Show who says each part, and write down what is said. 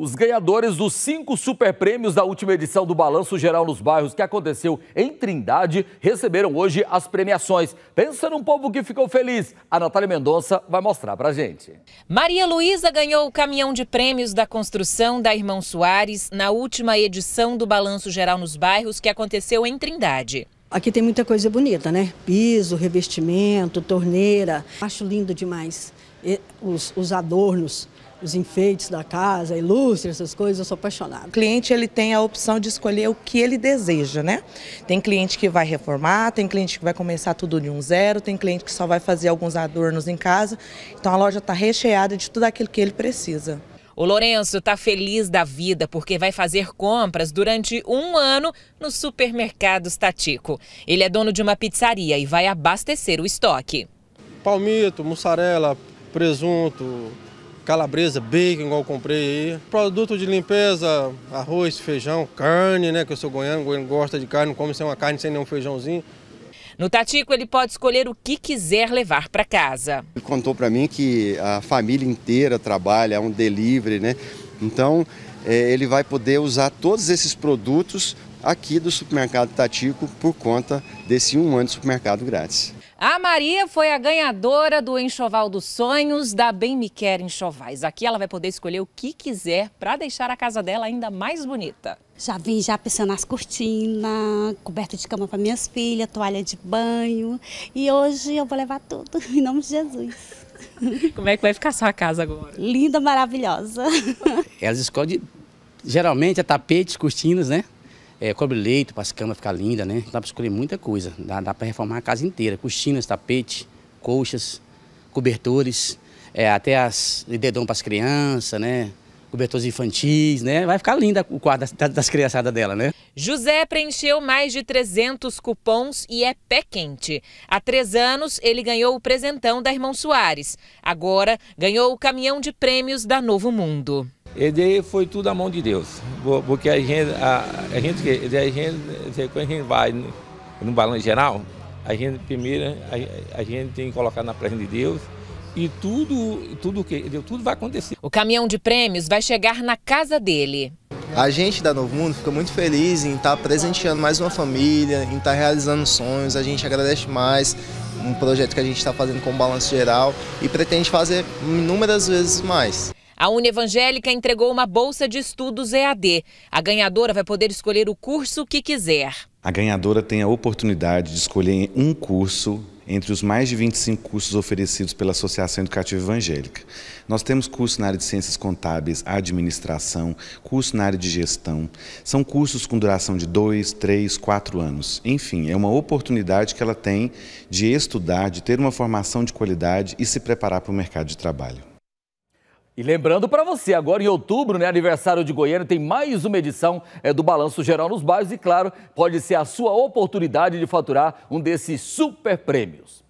Speaker 1: Os ganhadores dos cinco superprêmios da última edição do Balanço Geral nos Bairros, que aconteceu em Trindade, receberam hoje as premiações. Pensa num povo que ficou feliz. A Natália Mendonça vai mostrar pra gente. Maria Luísa ganhou o caminhão de prêmios da construção da Irmão Soares na última edição do Balanço Geral nos Bairros, que aconteceu em Trindade. Aqui tem muita coisa bonita, né? Piso, revestimento, torneira. Acho lindo demais eh, os, os adornos os enfeites da casa, ilustre, essas coisas, eu sou apaixonada. O cliente ele tem a opção de escolher o que ele deseja, né? Tem cliente que vai reformar, tem cliente que vai começar tudo de um zero, tem cliente que só vai fazer alguns adornos em casa. Então a loja está recheada de tudo aquilo que ele precisa. O Lourenço está feliz da vida porque vai fazer compras durante um ano no supermercado Statico. Ele é dono de uma pizzaria e vai abastecer o estoque. Palmito, mussarela, presunto, calabresa, bacon, igual eu comprei aí. Produto de limpeza, arroz, feijão, carne, né? Que eu sou goiano, goiano gosta de carne, não come sem uma carne, sem nenhum feijãozinho. No Tatico, ele pode escolher o que quiser levar para casa. Ele contou para mim que a família inteira trabalha, é um delivery, né? Então, é, ele vai poder usar todos esses produtos aqui do supermercado Tatico por conta desse um ano de supermercado grátis. A Maria foi a ganhadora do Enxoval dos Sonhos da Bem Me Quer Enxovais. Aqui ela vai poder escolher o que quiser para deixar a casa dela ainda mais bonita. Já vim já pensando nas cortinas, coberta de cama para minhas filhas, toalha de banho. E hoje eu vou levar tudo, em nome de Jesus. Como é que vai ficar a sua casa agora? Linda, maravilhosa. Elas escolhem, geralmente, é tapetes, cortinas, né? é, cobre leito para as camas ficar linda, né? Dá para escolher muita coisa. Dá, dá para reformar a casa inteira. Coxinas, tapete, colchas, cobertores, é, até as dedão para as crianças, né? Cobertores infantis, né? Vai ficar linda o quarto das, das criançadas dela, né? José preencheu mais de 300 cupons e é pé quente. Há três anos, ele ganhou o presentão da irmã Soares. Agora, ganhou o caminhão de prêmios da Novo Mundo. E daí foi tudo a mão de Deus. Porque a gente, a, a gente, a gente, quando a gente vai no balanço geral, a gente primeiro a, a gente tem que colocar na presença de Deus e tudo, tudo que tudo vai acontecer. O caminhão de prêmios vai chegar na casa dele. A gente da Novo Mundo fica muito feliz em estar tá presenteando mais uma família, em estar tá realizando sonhos. A gente agradece mais um projeto que a gente está fazendo com o Balanço Geral e pretende fazer inúmeras vezes mais. A Uni Evangélica entregou uma bolsa de estudos EAD. A ganhadora vai poder escolher o curso que quiser. A ganhadora tem a oportunidade de escolher um curso entre os mais de 25 cursos oferecidos pela Associação Educativa Evangélica. Nós temos curso na área de Ciências Contábeis, Administração, curso na área de Gestão. São cursos com duração de 2, 3, 4 anos. Enfim, é uma oportunidade que ela tem de estudar, de ter uma formação de qualidade e se preparar para o mercado de trabalho. E lembrando para você, agora em outubro, né, aniversário de Goiânia, tem mais uma edição é, do Balanço Geral nos Bairros e, claro, pode ser a sua oportunidade de faturar um desses super prêmios.